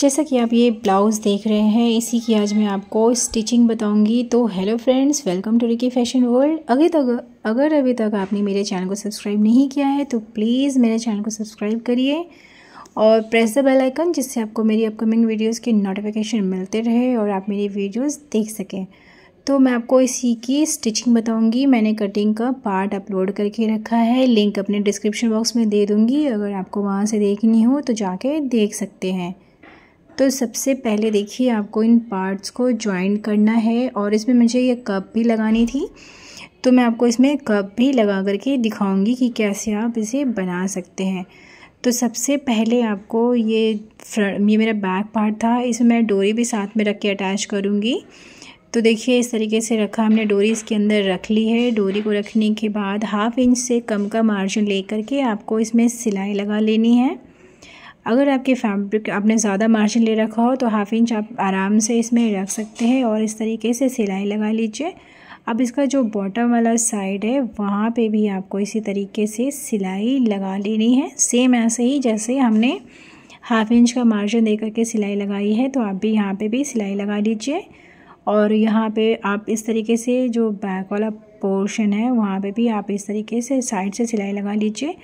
जैसा कि आप ये ब्लाउज़ देख रहे हैं इसी की आज मैं आपको स्टिचिंग बताऊंगी तो hello friends welcome to Ricky fashion world अभी तक अगर अभी तक आपने मेरे चैनल को सब्सक्राइब नहीं किया है तो प्लीज़ मेरे चैनल को सब्सक्राइब करिए और प्रेस द बेल आइकन जिससे आपको मेरी अपकमिंग वीडियोस के नोटिफिकेशन मिलते रहे और आप मेरी वीडियोस देख सकें तो मैं आपको इसी की स्टिचिंग बताऊंगी मैंने कटिंग का पार्ट अपलोड करके रखा है लिंक अपने डिस्क्रिप्शन बॉक्स में दे दूंगी अगर आपको वहाँ से देखनी हो तो जाके देख सकते हैं तो सबसे पहले देखिए आपको इन पार्ट्स को ज्वाइन करना है और इसमें मुझे ये कप भी लगानी थी तो मैं आपको इसमें कप भी लगा करके दिखाऊंगी कि कैसे आप इसे बना सकते हैं तो सबसे पहले आपको ये ये मेरा बैक पार्ट था इसमें मैं डोरी भी साथ में रख के अटैच करूँगी तो देखिए इस तरीके से रखा हमने डोरी इसके अंदर रख ली है डोरी को रखने के बाद हाफ इंच से कम का मार्जिन ले करके आपको इसमें सिलाई लगा लेनी है अगर आपके फैब्रिक आपने ज़्यादा मार्जिन ले रखा हो तो हाफ इंच आप आराम से इसमें रख सकते हैं और इस तरीके से सिलाई लगा लीजिए अब इसका जो बॉटम वाला साइड है वहाँ पे भी आपको इसी तरीके से सिलाई लगा लेनी है सेम ऐसे ही जैसे हमने हाफ इंच का मार्जिन दे करके सिलाई लगाई है तो आप भी यहाँ पे भी सिलाई लगा लीजिए और यहाँ पे आप इस तरीके से जो बैक वाला पोर्शन है वहाँ पे भी आप इस तरीके से साइड से सिलाई लगा लीजिए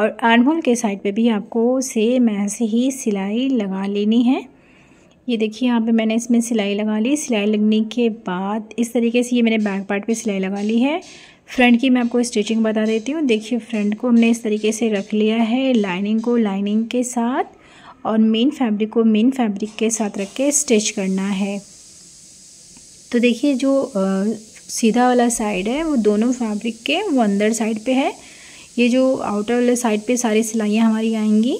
और आर्म होल के साइड पे भी आपको सेम ऐसे ही सिलाई लगा लेनी है ये देखिए यहाँ पे मैंने इसमें सिलाई लगा ली सिलाई लगने के बाद इस तरीके से ये मैंने बैक पार्ट पे सिलाई लगा ली है फ्रंट की मैं आपको स्टिचिंग बता देती हूँ देखिए फ्रंट को हमने इस तरीके से रख लिया है लाइनिंग को लाइनिंग के साथ और मेन फैब्रिक को मेन फैब्रिक के साथ रख के स्टिच करना है तो देखिए जो आ, सीधा वाला साइड है वो दोनों फैब्रिक के वो अंदर साइड पे है ये जो आउटर साइड पे सारी सिलाइयाँ हमारी आएंगी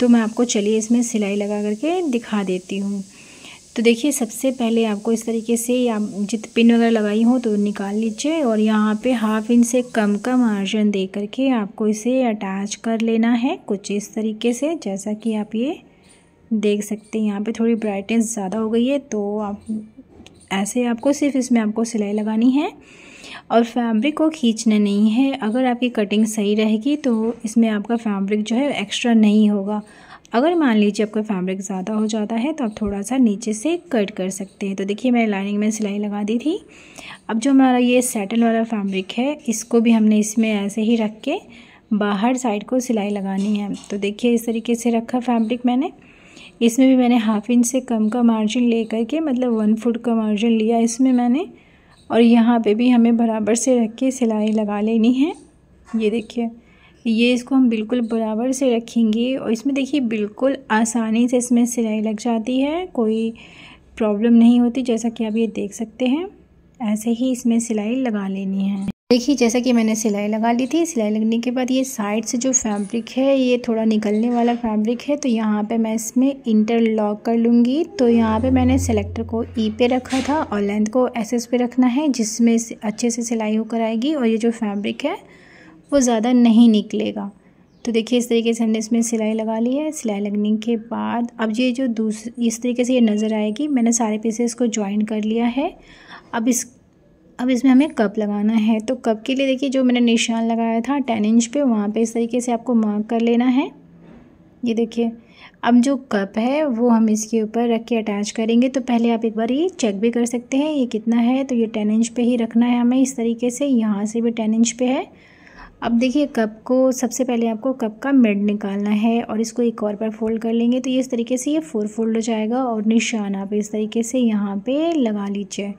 तो मैं आपको चलिए इसमें सिलाई लगा करके दिखा देती हूँ तो देखिए सबसे पहले आपको इस तरीके से आप जित पिन वगैरह लगाई हो तो निकाल लीजिए और यहाँ पे हाफ इंच से कम का मार्जिन दे करके आपको इसे अटैच कर लेना है कुछ इस तरीके से जैसा कि आप ये देख सकते हैं यहाँ पे थोड़ी ब्राइटनेस ज़्यादा हो गई है तो आप ऐसे आपको सिर्फ इसमें आपको सिलाई लगानी है और फैब्रिक को खींचना नहीं है अगर आपकी कटिंग सही रहेगी तो इसमें आपका फैब्रिक जो है एक्स्ट्रा नहीं होगा अगर मान लीजिए आपका फैब्रिक ज़्यादा हो जाता है तो आप थोड़ा सा नीचे से कट कर सकते हैं तो देखिए मैंने लाइनिंग में सिलाई लगा दी थी अब जो हमारा ये सेटल वाला फैब्रिक है इसको भी हमने इसमें ऐसे ही रख के बाहर साइड को सिलाई लगानी है तो देखिए इस तरीके से रखा फैब्रिक मैंने इसमें भी मैंने हाफ इंच से कम का मार्जिन ले करके मतलब वन फुट का मार्जिन लिया इसमें मैंने और यहाँ पे भी हमें बराबर से रख के सिलाई लगा लेनी है ये देखिए ये इसको हम बिल्कुल बराबर से रखेंगे और इसमें देखिए बिल्कुल आसानी से इसमें सिलाई लग जाती है कोई प्रॉब्लम नहीं होती जैसा कि आप ये देख सकते हैं ऐसे ही इसमें सिलाई लगा लेनी है देखिए जैसा कि मैंने सिलाई लगा ली थी सिलाई लगने के बाद ये साइड से जो फैब्रिक है ये थोड़ा निकलने वाला फैब्रिक है तो यहाँ पे मैं इसमें इंटरलॉक कर लूँगी तो यहाँ पे मैंने सेलेक्टर को ई e पे रखा था और लेंथ को एस एस पे रखना है जिसमें अच्छे से सिलाई होकर आएगी और ये जो फैब्रिक है वो ज़्यादा नहीं निकलेगा तो देखिए इस तरीके से हमने इसमें सिलाई लगा ली है सिलाई लगने के बाद अब ये जो दूसरी इस तरीके से ये नज़र आएगी मैंने सारे पीसेस को ज्वाइन कर लिया है अब इस अब इसमें हमें कप लगाना है तो कप के लिए देखिए जो मैंने निशान लगाया था टेन इंच पे वहाँ पे इस तरीके से आपको मार्क कर लेना है ये देखिए अब जो कप है वो हम इसके ऊपर रख के अटैच करेंगे तो पहले आप एक बार ये चेक भी कर सकते हैं ये कितना है तो ये टेन इंच पे ही रखना है हमें इस तरीके से यहाँ से भी टेन इंच पे है अब देखिए कप को सबसे पहले आपको कप का मिड निकालना है और इसको एक और पर फोल्ड कर लेंगे तो ये इस तरीके से ये फोर फोल्ड हो जाएगा और निशान आप इस तरीके से यहाँ पे लगा लीजिए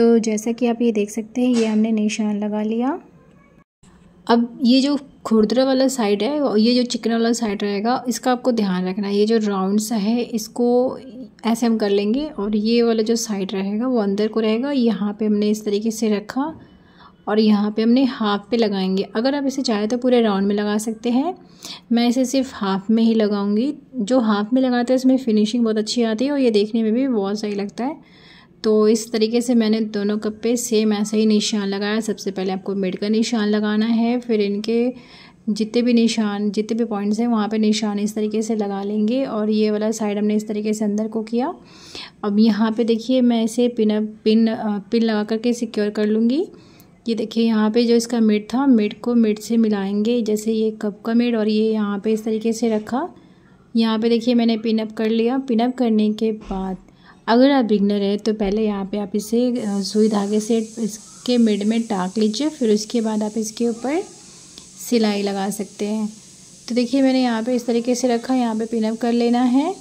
तो जैसा कि आप ये देख सकते हैं ये हमने निशान लगा लिया अब ये जो खुरदरा वाला साइड है और ये जो चिकन वाला साइड रहेगा इसका आपको ध्यान रखना है ये जो राउंड सा है इसको ऐसे हम कर लेंगे और ये वाला जो साइड रहेगा वो अंदर को रहेगा यहाँ पे हमने इस तरीके से रखा और यहाँ पे हमने हाफ पे लगाएंगे अगर आप इसे चाहें तो पूरे राउंड में लगा सकते हैं मैं इसे सिर्फ हाफ में ही लगाऊँगी जो हाफ में लगाते हैं उसमें फिनिशिंग बहुत अच्छी आती है और ये देखने में भी बहुत सही लगता है तो इस तरीके से मैंने दोनों कप पे सेम ऐसा ही निशान लगाया सबसे पहले आपको मिड का निशान लगाना है फिर इनके जितने भी निशान जितने भी पॉइंट्स हैं वहाँ पे निशान इस तरीके से लगा लेंगे और ये वाला साइड हमने इस तरीके से अंदर को किया अब यहाँ पे देखिए मैं इसे पिन पिन पिन लगा करके सिक्योर कर लूँगी ये देखिए यहाँ पे जो इसका मिड था मिड को मिड से मिलाएंगे जैसे ये कप का मिड और ये यहाँ पर इस तरीके से रखा यहाँ पर देखिए मैंने पिनअप कर लिया पिनअप करने के बाद अगर आप बिगनर है तो पहले यहाँ पे आप इसे सुई धागे से इसके मिड में टाँक लीजिए फिर उसके बाद आप इसके ऊपर सिलाई लगा सकते हैं तो देखिए मैंने यहाँ पे इस तरीके से रखा यहाँ पे पिनअप कर लेना है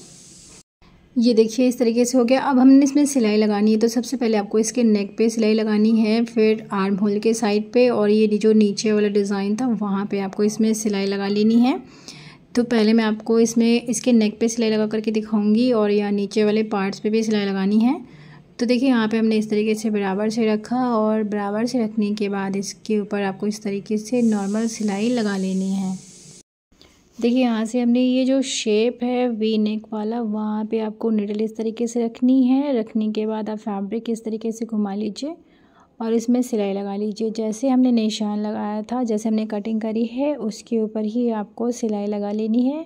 ये देखिए इस तरीके से हो गया अब हमने इसमें सिलाई लगानी है तो सबसे पहले आपको इसके नेक पे सिलाई लगानी है फिर आर्म होल के साइड पे और ये जो नीचे वाला डिज़ाइन था वहाँ पे आपको इसमें सिलाई लगा लेनी है तो पहले मैं आपको इसमें इसके नेक पे सिलाई लगा करके दिखाऊंगी और या नीचे वाले पार्ट्स पे भी सिलाई लगानी है तो देखिए यहाँ पे हमने इस तरीके से बराबर से रखा और बराबर से रखने के बाद इसके ऊपर आपको इस तरीके से नॉर्मल सिलाई लगा लेनी है देखिए यहाँ से हमने ये जो शेप है वी नेक वाला वहाँ पर आपको निडल इस तरीके से रखनी है रखने के बाद आप फैब्रिक इस तरीके से घुमा लीजिए और इसमें सिलाई लगा लीजिए जैसे हमने निशान लगाया था जैसे हमने कटिंग करी है उसके ऊपर ही आपको सिलाई लगा लेनी है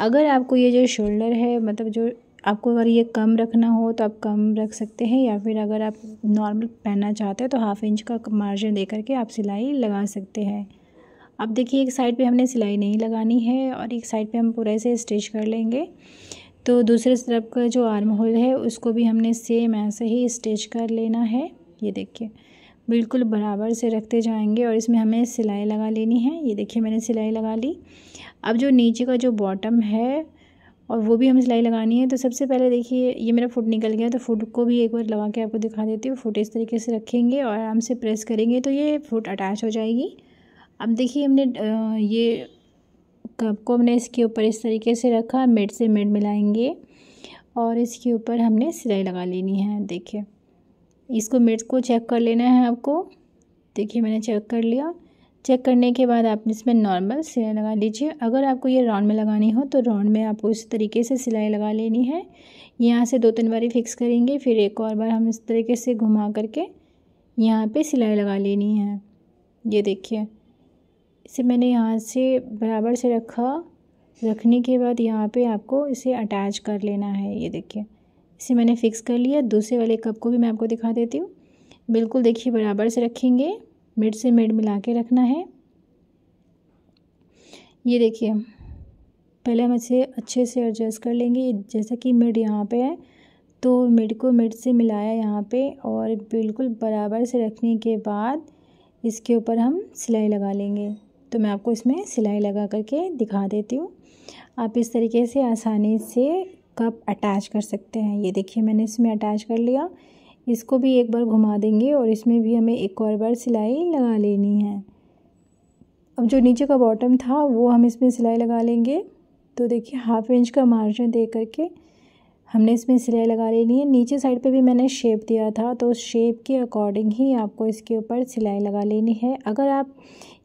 अगर आपको ये जो शोल्डर है मतलब जो आपको अगर ये कम रखना हो तो आप कम रख सकते हैं या फिर अगर आप नॉर्मल पहनना चाहते हैं तो हाफ़ इंच का मार्जिन दे करके आप सिलाई लगा सकते हैं अब देखिए एक साइड पे हमने सिलाई नहीं लगानी है और एक साइड पे हम पूरे से स्टिच कर लेंगे तो दूसरे तरफ का जो आर्म होल है उसको भी हमने सेम ऐसे ही स्टिच कर लेना है ये देखिए बिल्कुल बराबर से रखते जाएंगे और इसमें हमें सिलाई लगा लेनी है ये देखिए मैंने सिलाई लगा ली अब जो नीचे का जो बॉटम है और वो भी हमें सिलाई लगानी है तो सबसे पहले देखिए ये मेरा फुट निकल गया तो फुट को भी एक बार लगा के आपको दिखा देती हूँ फुट इस तरीके से रखेंगे और आराम से प्रेस करेंगे तो ये फुट अटैच हो जाएगी अब देखिए हमने ये कप को हमने इसके ऊपर इस तरीके से रखा मेड से मेड मिलाएंगे और इसके ऊपर हमने सिलाई लगा लेनी है देखिए इसको मिर्च को चेक कर लेना है आपको देखिए मैंने चेक कर लिया चेक करने के बाद आप इसमें नॉर्मल सिलाई लगा दीजिए अगर आपको ये राउंड में लगानी हो तो राउंड में आपको इस तरीके से सिलाई लगा लेनी है यहाँ से दो तीन बारी फिक्स करेंगे फिर एक और बार हम इस तरीके से घुमा करके यहाँ पे सिलाई लगा लेनी है ये देखिए इसे मैंने यहाँ से बराबर से रखा रखने के बाद यहाँ पर आपको इसे अटैच कर लेना है ये देखिए इसे मैंने फ़िक्स कर लिया दूसरे वाले कप को भी मैं आपको दिखा देती हूँ बिल्कुल देखिए बराबर से रखेंगे मिड से मिड मिला के रखना है ये देखिए पहले हम इसे अच्छे से एडजस्ट कर लेंगे जैसा कि मिड यहाँ पे है तो मिड को मिड से मिलाया यहाँ पे और बिल्कुल बराबर से रखने के बाद इसके ऊपर हम सिलाई लगा लेंगे तो मैं आपको इसमें सिलाई लगा करके दिखा देती हूँ आप इस तरीके से आसानी से कप अटैच कर सकते हैं ये देखिए मैंने इसमें अटैच कर लिया इसको भी एक बार घुमा देंगे और इसमें भी हमें एक और बार सिलाई लगा लेनी है अब जो नीचे का बॉटम था वो हम इसमें सिलाई लगा लेंगे तो देखिए हाफ इंच का मार्जिन दे करके हमने इसमें सिलाई लगा लेनी है नीचे साइड पे भी मैंने शेप दिया था तो शेप के अकॉर्डिंग ही आपको इसके ऊपर सिलाई लगा लेनी है अगर आप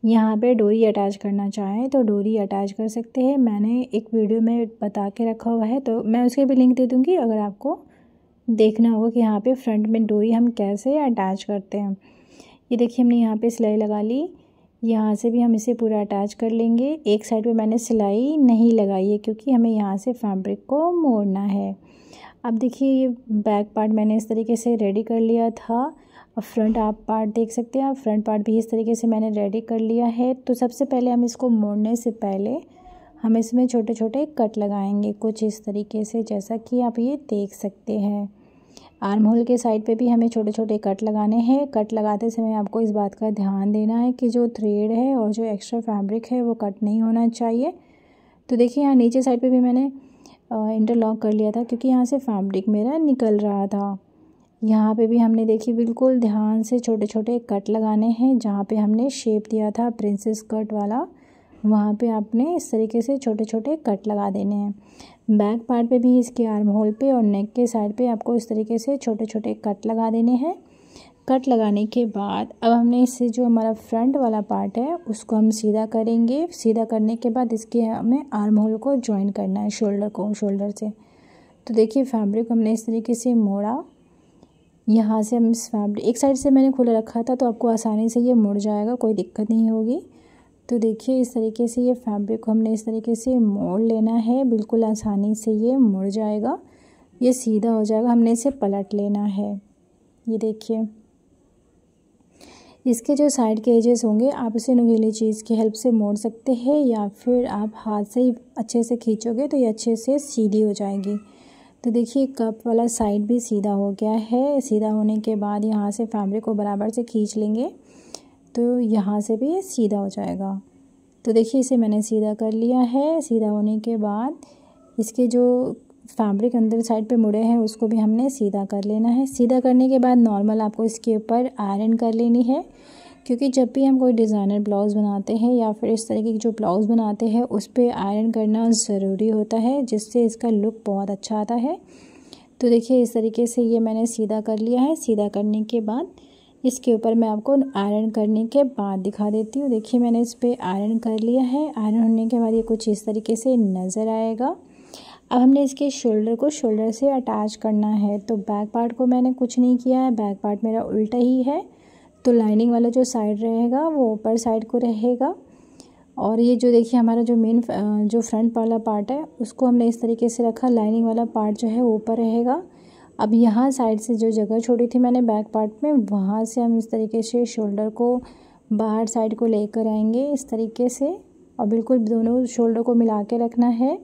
यहाँ पे डोरी अटैच करना चाहें तो डोरी अटैच कर सकते हैं मैंने एक वीडियो में बता के रखा हुआ है तो मैं उसके भी लिंक दे दूँगी अगर आपको देखना होगा कि यहाँ पर फ्रंट में डोरी हम कैसे अटैच करते हैं ये देखिए हमने यहाँ पर सिलाई लगा ली यहाँ से भी हम इसे पूरा अटैच कर लेंगे एक साइड पे मैंने सिलाई नहीं लगाई है क्योंकि हमें यहाँ से फैब्रिक को मोड़ना है अब देखिए ये बैक पार्ट मैंने इस तरीके से रेडी कर लिया था अब फ्रंट आप पार्ट देख सकते हैं आप फ्रंट पार्ट भी इस तरीके से मैंने रेडी कर लिया है तो सबसे पहले हम इसको मोड़ने से पहले हम इसमें छोटे छोटे कट लगाएंगे कुछ इस तरीके से जैसा कि आप ये देख सकते हैं आर्म होल के साइड पे भी हमें छोटे छोटे कट लगाने हैं कट लगाते समय आपको इस बात का ध्यान देना है कि जो थ्रेड है और जो एक्स्ट्रा फैब्रिक है वो कट नहीं होना चाहिए तो देखिए यहाँ नीचे साइड पे भी मैंने इंटरलॉक कर लिया था क्योंकि यहाँ से फैब्रिक मेरा निकल रहा था यहाँ पे भी हमने देखिए बिल्कुल ध्यान से छोटे छोटे कट लगाने हैं जहाँ पे हमने शेप दिया था प्रिंसेस कट वाला वहाँ पे आपने इस तरीके से छोटे छोटे कट लगा देने हैं बैक पार्ट पे भी इसके आर्म होल पे और नेक के साइड पे आपको इस तरीके से छोटे छोटे कट लगा देने हैं कट लगाने के बाद अब हमने इसे जो हमारा फ्रंट वाला पार्ट है उसको हम सीधा करेंगे सीधा करने के बाद इसके हमें आर्म होल को ज्वाइन करना है शोल्डर को शोल्डर से तो देखिए फैब्रिक हमने इस तरीके से मोड़ा यहाँ से हम इस फैब्रिक एक साइड से मैंने खुला रखा था तो आपको आसानी से ये मुड़ जाएगा कोई दिक्कत नहीं होगी तो देखिए इस तरीके से ये फैब्रिक को हमने इस तरीके से मोड़ लेना है बिल्कुल आसानी से ये मुड़ जाएगा ये सीधा हो जाएगा हमने इसे पलट लेना है ये देखिए इसके जो साइड के एजेस होंगे आप इसे नुकीली चीज़ की हेल्प से मोड़ सकते हैं या फिर आप हाथ से ही अच्छे से खींचोगे तो ये अच्छे से सीधी हो जाएगी तो देखिए कप वाला साइड भी सीधा हो गया है सीधा होने के बाद यहाँ से फैब्रिक को बराबर से खींच लेंगे तो यहाँ से भी सीधा हो जाएगा तो देखिए इसे मैंने सीधा कर लिया है सीधा होने के बाद इसके जो फैब्रिक अंदर साइड पे मुड़े हैं उसको भी हमने सीधा कर लेना है सीधा करने के बाद नॉर्मल आपको इसके ऊपर आयरन कर लेनी है क्योंकि जब भी हम कोई डिज़ाइनर ब्लाउज़ बनाते हैं या फिर इस तरीके की जो ब्लाउज़ बनाते हैं उस पर आयरन करना ज़रूरी होता है जिससे इसका लुक बहुत अच्छा आता है तो देखिए इस तरीके से ये मैंने सीधा कर लिया है सीधा करने के बाद इसके ऊपर मैं आपको आयरन करने के बाद दिखा देती हूँ देखिए मैंने इस पर आयरन कर लिया है आयरन होने के बाद ये कुछ इस तरीके से नज़र आएगा अब हमने इसके शोल्डर को शोल्डर से अटैच करना है तो बैक पार्ट को मैंने कुछ नहीं किया है बैक पार्ट मेरा उल्टा ही है तो लाइनिंग वाला जो साइड रहेगा वो ऊपर साइड को रहेगा और ये जो देखिए हमारा जो मेन जो फ्रंट वाला पार्ट है उसको हमने इस तरीके से रखा लाइनिंग वाला पार्ट जो है वो ऊपर रहेगा अब यहाँ साइड से जो जगह छोड़ी थी मैंने बैक पार्ट में वहाँ से हम इस तरीके से शोल्डर को बाहर साइड को लेकर आएंगे इस तरीके से और बिल्कुल दोनों शोल्डर को मिला के रखना है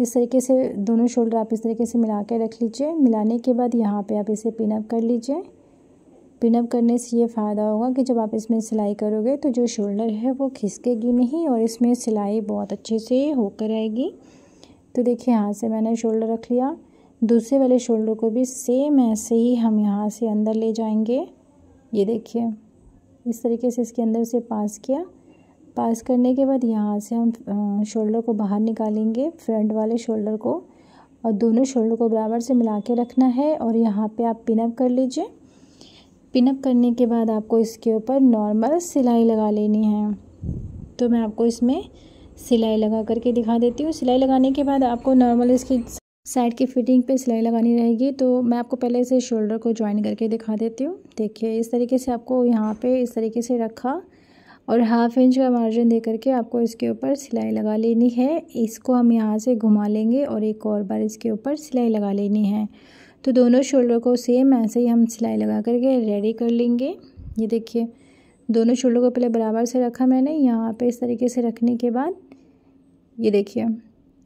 इस तरीके से दोनों शोल्डर आप इस तरीके से मिला के रख लीजिए मिलाने के बाद यहाँ पे आप इसे पिनअप कर लीजिए पिनअप करने से ये फ़ायदा होगा कि जब आप इसमें सिलाई करोगे तो जो शोल्डर है वो खिसकेगी नहीं और इसमें सिलाई बहुत अच्छे से होकर आएगी तो देखिए यहाँ से मैंने शोल्डर रख लिया दूसरे वाले शोल्डर को भी सेम ऐसे ही हम यहाँ से अंदर ले जाएंगे ये देखिए इस तरीके से इसके अंदर से पास किया पास करने के बाद यहाँ से हम शोल्डर को बाहर निकालेंगे फ्रंट वाले शोल्डर को और दोनों शोल्डर को बराबर से मिला के रखना है और यहाँ पे आप पिनअप कर लीजिए पिनअप करने के बाद आपको इसके ऊपर नॉर्मल सिलाई लगा लेनी है तो मैं आपको इसमें सिलाई लगा करके दिखा देती हूँ सिलाई लगाने के बाद आपको नॉर्मल इसकी साइड की फिटिंग पे सिलाई लगानी रहेगी तो मैं आपको पहले इसे शोल्डर को ज्वाइन करके दिखा देती हूँ देखिए इस तरीके से आपको यहाँ पे इस तरीके से रखा और हाफ इंच का मार्जिन दे करके आपको इसके ऊपर सिलाई लगा लेनी है इसको हम यहाँ से घुमा लेंगे और एक और बार इसके ऊपर सिलाई लगा लेनी है तो दोनों शोल्डर को सेम ऐसे ही हम सिलाई लगा करके रेडी कर लेंगे ये देखिए दोनों शोल्डर को पहले बराबर से रखा मैंने यहाँ पे इस तरीके से रखने के बाद ये देखिए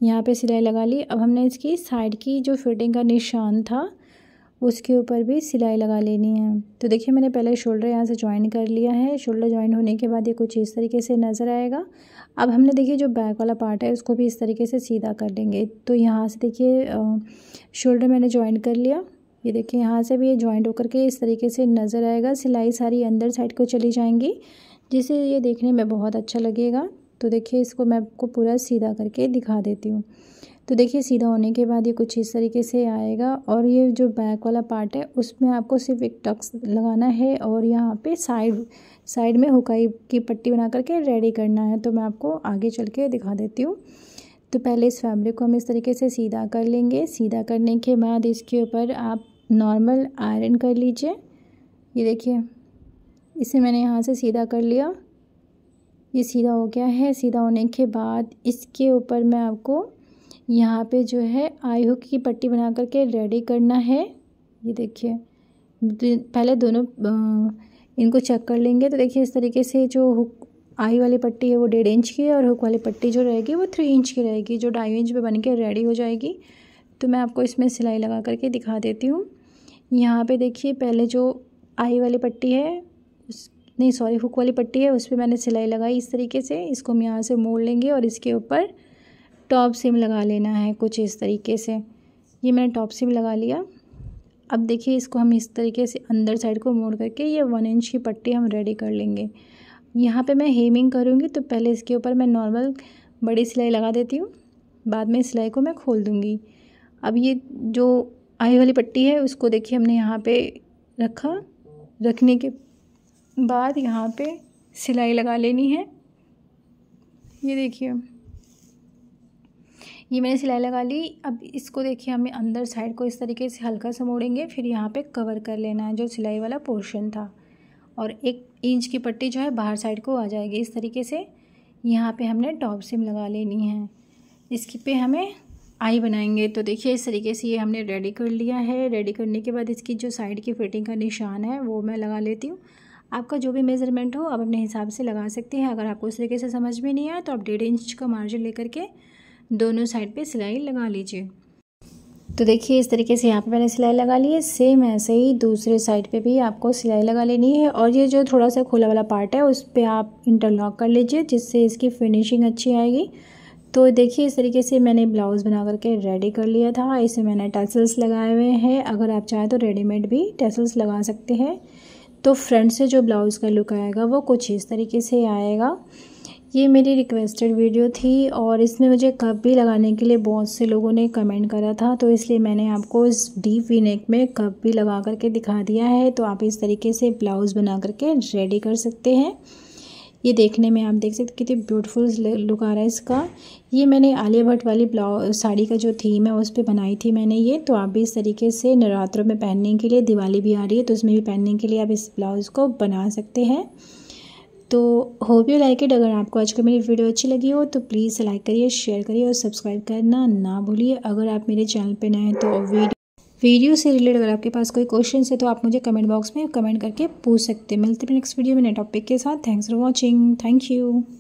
यहाँ पे सिलाई लगा ली अब हमने इसकी साइड की जो फिटिंग का निशान था उसके ऊपर भी सिलाई लगा लेनी है तो देखिए मैंने पहले शोल्डर यहाँ से ज्वाइन कर लिया है शोल्डर ज्वाइन होने के बाद ये कुछ इस तरीके से नज़र आएगा अब हमने देखिए जो बैक वाला पार्ट है उसको भी इस तरीके से सीधा कर लेंगे तो यहाँ से देखिए शोल्डर मैंने ज्वाइन कर लिया ये देखिए यहाँ से भी ये ज्वाइंट होकर के इस तरीके से नज़र आएगा सिलाई सारी अंदर साइड को चली जाएंगी जिसे ये देखने में बहुत अच्छा लगेगा तो देखिए इसको मैं आपको पूरा सीधा करके दिखा देती हूँ तो देखिए सीधा होने के बाद ये कुछ इस तरीके से आएगा और ये जो बैक वाला पार्ट है उसमें आपको सिर्फ एक टक्स लगाना है और यहाँ पे साइड साइड में हुकाई की पट्टी बना करके रेडी करना है तो मैं आपको आगे चल के दिखा देती हूँ तो पहले इस फैब्रिक को हम इस तरीके से सीधा कर लेंगे सीधा करने के बाद इसके ऊपर आप नॉर्मल आयरन कर लीजिए ये देखिए इसे मैंने यहाँ से सीधा कर लिया ये सीधा हो गया है सीधा होने के बाद इसके ऊपर मैं आपको यहाँ पे जो है आई हुक की पट्टी बना करके रेडी करना है ये देखिए पहले दोनों इनको चेक कर लेंगे तो देखिए इस तरीके से जो हुक आई वाली पट्टी है वो डेढ़ इंच की है और हुक वाली पट्टी जो रहेगी वो थ्री इंच की रहेगी जो ढाई इंच पे बन के रेडी हो जाएगी तो मैं आपको इसमें सिलाई लगा करके दिखा देती हूँ यहाँ पे देखिए पहले जो आई वाली पट्टी है उस नहीं सॉरी हुक वाली पट्टी है उस पर मैंने सिलाई लगाई इस तरीके से इसको हम यहाँ से मोड़ लेंगे और इसके ऊपर टॉप सिम लगा लेना है कुछ इस तरीके से ये मैंने टॉप सिम लगा लिया अब देखिए इसको हम इस तरीके से अंदर साइड को मोड़ करके ये वन इंच की पट्टी हम रेडी कर लेंगे यहाँ पे मैं हेमिंग करूँगी तो पहले इसके ऊपर मैं नॉर्मल बड़ी सिलाई लगा देती हूँ बाद में सिलाई को मैं खोल दूँगी अब ये जो आई वाली पट्टी है उसको देखिए हमने यहाँ पे रखा रखने के बाद यहाँ पे सिलाई लगा लेनी है ये देखिए ये मैंने सिलाई लगा ली अब इसको देखिए हमें अंदर साइड को इस तरीके से हल्का सा मोड़ेंगे फिर यहाँ पे कवर कर लेना है जो सिलाई वाला पोर्शन था और एक इंच की पट्टी जो है बाहर साइड को आ जाएगी इस तरीके से यहाँ पे हमने टॉप सिम लगा लेनी है इसकी पे हमें आई बनाएंगे तो देखिए इस तरीके से ये हमने रेडी कर लिया है रेडी करने के बाद इसकी जो साइड की फिटिंग का निशान है वो मैं लगा लेती हूँ आपका जो भी मेज़रमेंट हो आप अपने हिसाब से लगा सकते हैं अगर आपको इस तरीके से समझ में नहीं आया तो आप डेढ़ इंच का मार्जिन लेकर के दोनों साइड पे सिलाई लगा लीजिए तो देखिए इस तरीके से यहाँ पे मैंने सिलाई लगा ली है सेम ऐसे ही दूसरे साइड पे भी आपको सिलाई लगा लेनी है और ये जो थोड़ा सा खुला वाला पार्ट है उस पर आप इंटरलॉक कर लीजिए जिससे इसकी फिनिशिंग अच्छी आएगी तो देखिए इस तरीके से मैंने ब्लाउज़ बना करके रेडी कर लिया था इसे मैंने टेसल्स लगाए हुए हैं अगर आप चाहें तो रेडीमेड भी टेसल्स लगा सकते हैं तो फ्रंट से जो ब्लाउज़ का लुक आएगा वो कुछ इस तरीके से आएगा ये मेरी रिक्वेस्टेड वीडियो थी और इसमें मुझे कप भी लगाने के लिए बहुत से लोगों ने कमेंट करा था तो इसलिए मैंने आपको इस डीप वी नेक में कप भी लगा करके दिखा दिया है तो आप इस तरीके से ब्लाउज़ बना करके रेडी कर सकते हैं ये देखने में आप देख सकते कितनी ब्यूटीफुल लुक आ रहा है इसका ये मैंने आलिया भट्ट वाली ब्लाउज साड़ी का जो थीम है उस पर बनाई थी मैंने ये तो आप भी इस तरीके से नवरात्रों में पहनने के लिए दिवाली भी आ रही है तो उसमें भी पहनने के लिए आप इस ब्लाउज़ को बना सकते हैं तो होप यू लाइक इट अगर आपको आज की मेरी वीडियो अच्छी लगी हो तो प्लीज़ लाइक करिए शेयर करिए और सब्सक्राइब करना ना भूलिए अगर आप मेरे चैनल पर नए हैं तो वीडियो वीडियो से रिलेटेड अगर आपके पास कोई क्वेश्चन है तो आप मुझे कमेंट बॉक्स में कमेंट करके पूछ सकते हैं मिलते हैं नेक्स्ट वीडियो में नए टॉपिक के साथ thanks for watching thank you